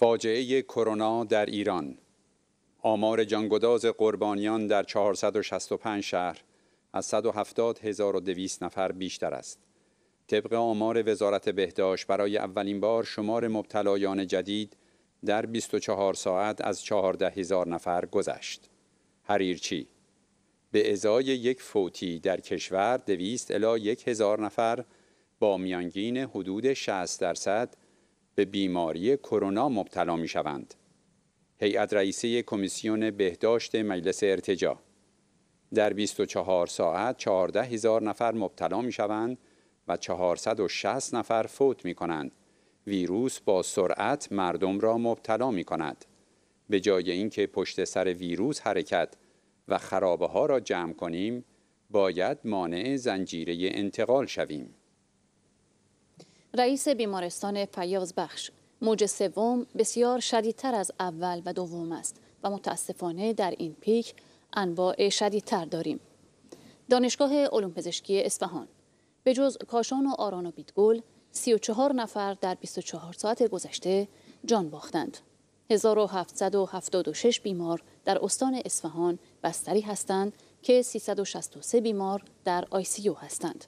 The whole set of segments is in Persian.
فاجعه کرونا در ایران آمار جانگداز قربانیان در 465 شهر از 170200 نفر بیشتر است طبق آمار وزارت بهداشت برای اولین بار شمار مبتلایان جدید در 24 ساعت از هزار نفر گذشت حریرچی به ازای یک فوتی در کشور 200 الی 1000 نفر با میانگین حدود 60 درصد به بیماری کرونا مبتلا می شوند. هیئت رئیسه کمیسیون بهداشت مجلس ارتجا در 24 ساعت 14 هزار نفر مبتلا می شوند و 460 نفر فوت می کنند. ویروس با سرعت مردم را مبتلا می کند. به جای اینکه پشت سر ویروس حرکت و خرابه ها را جمع کنیم، باید مانع زنجیره انتقال شویم. رئیس بیمارستان فیاض بخش موج سوم بسیار شدیدتر از اول و دوم است و متاسفانه در این پیک انواع شدیدتر داریم دانشگاه علوم پزشکی اصفهان به جز کاشان و آران و بیتگل 34 نفر در 24 ساعت گذشته جان باختند 1776 بیمار در استان اصفهان بستری هستند که 363 بیمار در سی هستند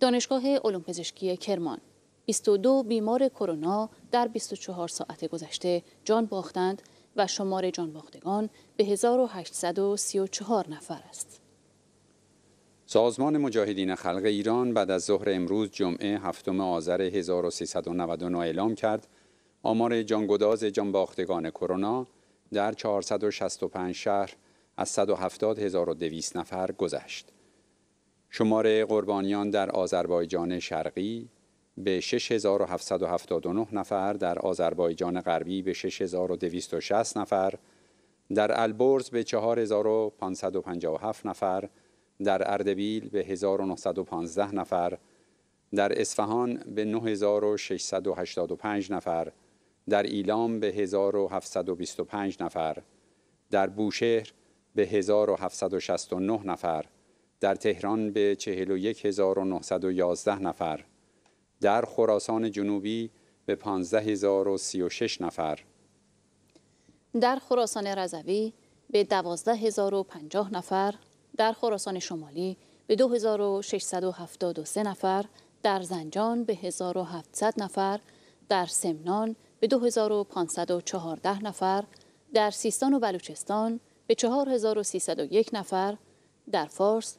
دانشگاه علوم پزشکی کرمان 22 بیمار کرونا در 24 ساعت گذشته جان باختند و شمار جان باختگان به 1834 نفر است. سازمان مجاهدین خلق ایران بعد از ظهر امروز جمعه هفتم آذر 1399 اعلام کرد آمار جانگداز جانباختگان کرونا در 465 شهر از 170,200 نفر گذشت. شماره قربانیان در آذربایجان شرقی به 6779 نفر در آذربایجان غربی به 6260 نفر در البرز به 4557 نفر در اردبیل به 1915 نفر در اصفهان به 9685 نفر در ایلام به 1725 نفر در بوشهر به 1769 نفر در تهران به 41911 نفر در خراسان جنوبی به 15036 نفر در خراسان رضوی به 12050 نفر در خراسان شمالی به 2673 نفر در زنجان به 1700 نفر در سمنان به 2514 نفر در سیستان و بلوچستان به 4301 نفر در فارس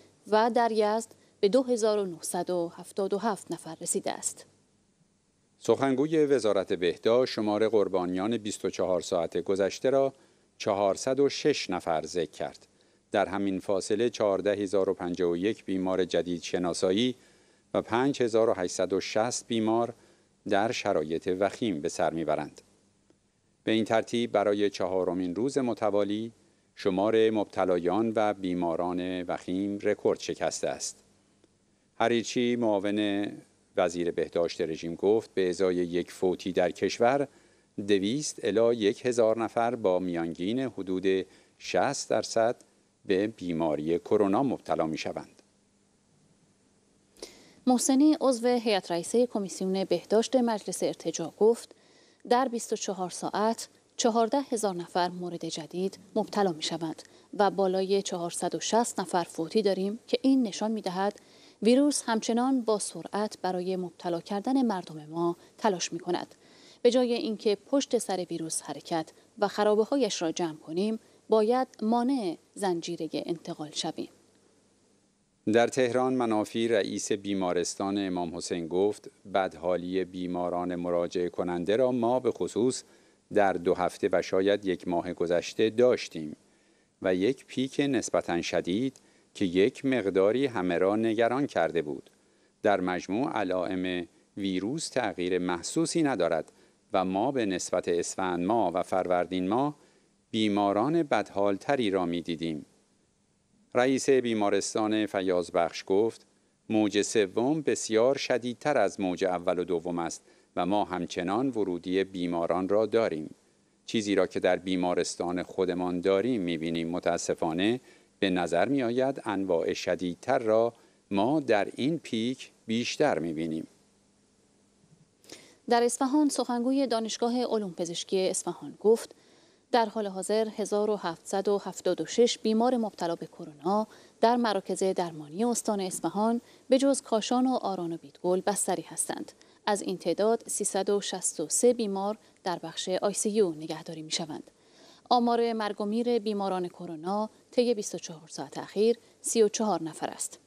و در یزد به 2977 نفر رسیده است. سخنگوی وزارت بهداشت شمار قربانیان 24 ساعت گذشته را 406 نفر ذکر کرد. در همین فاصله 14051 بیمار جدید شناسایی و 5860 بیمار در شرایط وخیم به سر میبرند. به این ترتیب برای چهارمین روز متوالی شمار مبتلایان و بیماران وخیم رکورد شکسته است هریچی معاون وزیر بهداشت رژیم گفت به ازای یک فوتی در کشور دویست الا یک هزار نفر با میانگین حدود 60 درصد به بیماری کرونا مبتلا می شوند. محسنی عضو هیئت رئیسه کمیسیون بهداشت مجلس ارتجا گفت در 24 ساعت 14 هزار نفر مورد جدید مبتلا می شوند و بالای 460 نفر فوتی داریم که این نشان می دهد ویروس همچنان با سرعت برای مبتلا کردن مردم ما تلاش می کند. به جای اینکه پشت سر ویروس حرکت و خرابه هایش را جمع کنیم، باید مانع زنجیره انتقال شویم. در تهران منافی رئیس بیمارستان امام حسین گفت بدحالی بیماران مراجعه کننده را ما به خصوص در دو هفته و شاید یک ماه گذشته داشتیم و یک پیک نسبتا شدید که یک مقداری همه را نگران کرده بود در مجموع علائم ویروس تغییر محسوسی ندارد و ما به نسبت اسفند ما و فروردین ما بیماران بدحالتری را می دیدیم. رئیس بیمارستان بخش گفت موج سوم بسیار شدیدتر از موج اول و دوم است و ما همچنان ورودی بیماران را داریم چیزی را که در بیمارستان خودمان داریم میبینیم متاسفانه به نظر میآید انواع شدیدتر را ما در این پیک بیشتر میبینیم در اصفهان سخنگوی دانشگاه علوم پزشکی اصفهان گفت در حال حاضر 1776 بیمار مبتلا به کرونا در مراکز درمانی استان اصفهان به جز کاشان و آران و بیتگل بستری هستند. از این تعداد 363 بیمار در بخش یو نگهداری می شوند. آمار مرگ و میر بیماران کرونا طی 24 ساعت اخیر 34 نفر است.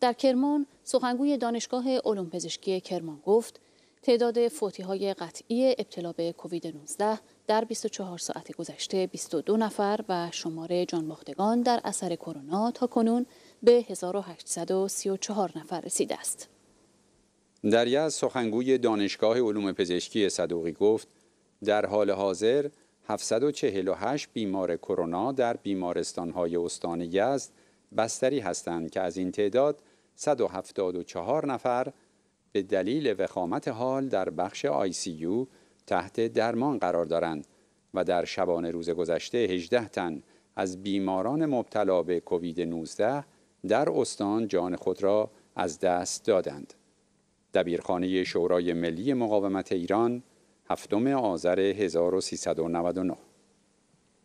در کرمان سخنگوی دانشگاه علوم پزشکی کرمان گفت تعداد فوتی های قطعی ابتلا به کووید 19 در 24 ساعت گذشته 22 نفر و شمار جانباختگان در اثر کرونا تا کنون به 1834 نفر رسیده است. در یز سخنگوی دانشگاه علوم پزشکی صدوقی گفت در حال حاضر 748 بیمار کرونا در بیمارستانهای استان یزد بستری هستند که از این تعداد 174 نفر به دلیل وخامت حال در بخش آی سی یو تحت درمان قرار دارند و در شبانه روز گذشته 18 تن از بیماران مبتلا به کووید 19 در استان جان خود را از دست دادند. دبیرخانه شورای ملی مقاومت ایران هفتم آذر 1399